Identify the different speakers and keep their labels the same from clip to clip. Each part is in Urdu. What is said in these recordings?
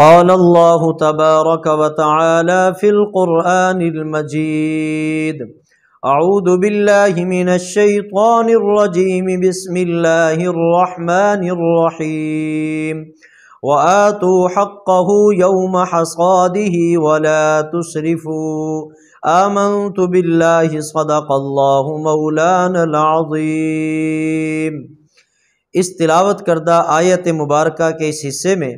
Speaker 1: قال الله الله الله تبارك وتعالى في القرآن المجيد أعوذ بالله بالله من الشيطان الرجيم بسم الرحمن الرحيم وآتوا حقه يوم حصاده ولا تسرفوا آمنت صدق مولانا العظيم اس تلاوت کردہ آیت مبارکہ کے اس حصے میں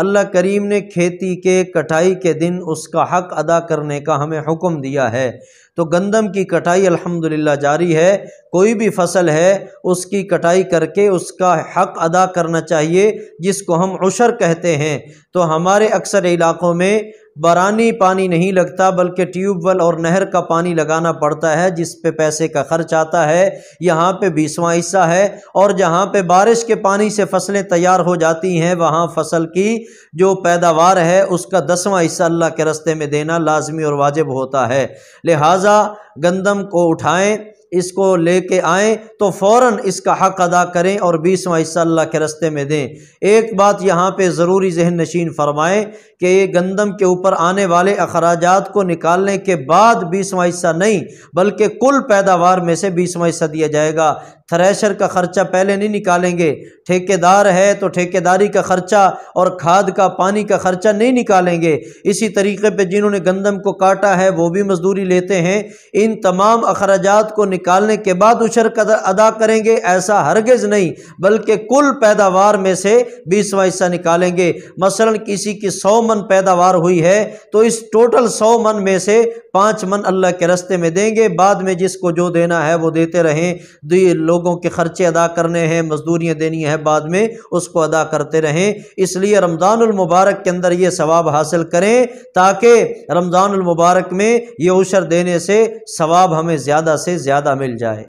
Speaker 1: اللہ کریم نے کھیتی کے کٹائی کے دن اس کا حق ادا کرنے کا ہمیں حکم دیا ہے تو گندم کی کٹائی الحمد جاری ہے کوئی بھی فصل ہے اس کی کٹائی کر کے اس کا حق ادا کرنا چاہیے جس کو ہم عشر کہتے ہیں تو ہمارے اکثر علاقوں میں بارانی پانی نہیں لگتا بلکہ ٹیوب ویل اور نہر کا پانی لگانا پڑتا ہے جس پہ پیسے کا خرچ آتا ہے یہاں پہ بیسواں حصہ ہے اور جہاں پہ بارش کے پانی سے فصلیں تیار ہو جاتی ہیں وہاں فصل کی جو پیداوار ہے اس کا دسواں حصہ اللہ کے رستے میں دینا لازمی اور واجب ہوتا ہے لہٰذا گندم کو اٹھائیں اس کو لے کے آئیں تو فوراً اس کا حق ادا کریں اور بیسواں حصہ اللہ کے رستے میں دیں ایک بات یہاں پہ ضروری ذہن نشین فرمائیں کہ یہ گندم کے اوپر آنے والے اخراجات کو نکالنے کے بعد بیسواں حصہ نہیں بلکہ کل پیداوار میں سے بیسواں حصہ دیا جائے گا تھریشر کا خرچہ پہلے نہیں نکالیں گے ٹھیکے دار ہے تو ٹھیکے داری کا خرچہ اور کھاد کا پانی کا خرچہ نہیں نکالیں گے اسی طریقے پہ جنہوں نے گندم کو کاٹا ہے وہ بھی مزدوری لیتے ہیں ان تمام اخراجات کو نکالنے کے بعد اشر قدر ادا کریں گے ایسا ہرگز نہیں بلکہ کل پیداوار میں سے بیسواں حصہ نکالیں گے مثلا کسی کی سو من پیداوار ہوئی ہے تو اس ٹوٹل سو من میں سے پانچ من اللہ کے رستے میں دیں گے بعد میں جس کو جو دینا ہے وہ دیتے رہیں لوگوں کے خرچے ادا کرنے ہیں مزدوریاں دینی ہیں بعد میں اس کو ادا کرتے رہیں اس لیے رمضان المبارک کے اندر یہ ثواب حاصل کریں تاکہ رمضان المبارک میں یہ عشر دینے سے ثواب ہمیں زیادہ سے زیادہ مل جائے